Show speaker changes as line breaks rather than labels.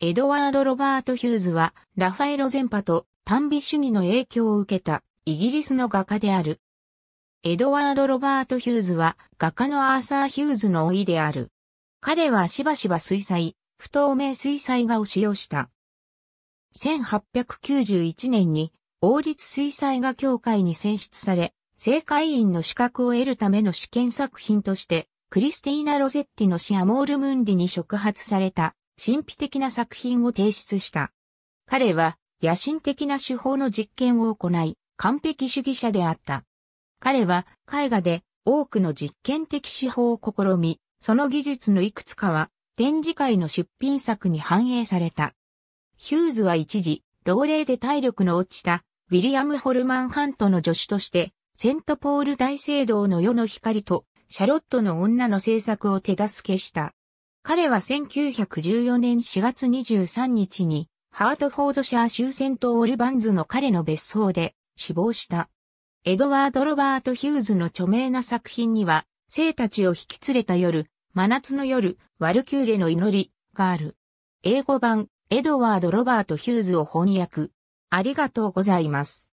エドワード・ロバート・ヒューズは、ラファエロ全派と単美主義の影響を受けたイギリスの画家である。エドワード・ロバート・ヒューズは、画家のアーサー・ヒューズの甥である。彼はしばしば水彩、不透明水彩画を使用した。1891年に、王立水彩画協会に選出され、正会員の資格を得るための試験作品として、クリスティーナ・ロゼッティのシアモール・ムンディに触発された神秘的な作品を提出した。彼は野心的な手法の実験を行い、完璧主義者であった。彼は絵画で多くの実験的手法を試み、その技術のいくつかは展示会の出品作に反映された。ヒューズは一時、老齢で体力の落ちたウィリアム・ホルマン・ハントの助手として、セントポール大聖堂の世の光とシャロットの女の制作を手助けした。彼は1914年4月23日に、ハートフォードシャー州戦闘オルバンズの彼の別荘で死亡した。エドワード・ロバート・ヒューズの著名な作品には、生たちを引き連れた夜、真夏の夜、ワルキューレの祈りがある。英語版、エドワード・ロバート・ヒューズを翻訳。ありがとうございます。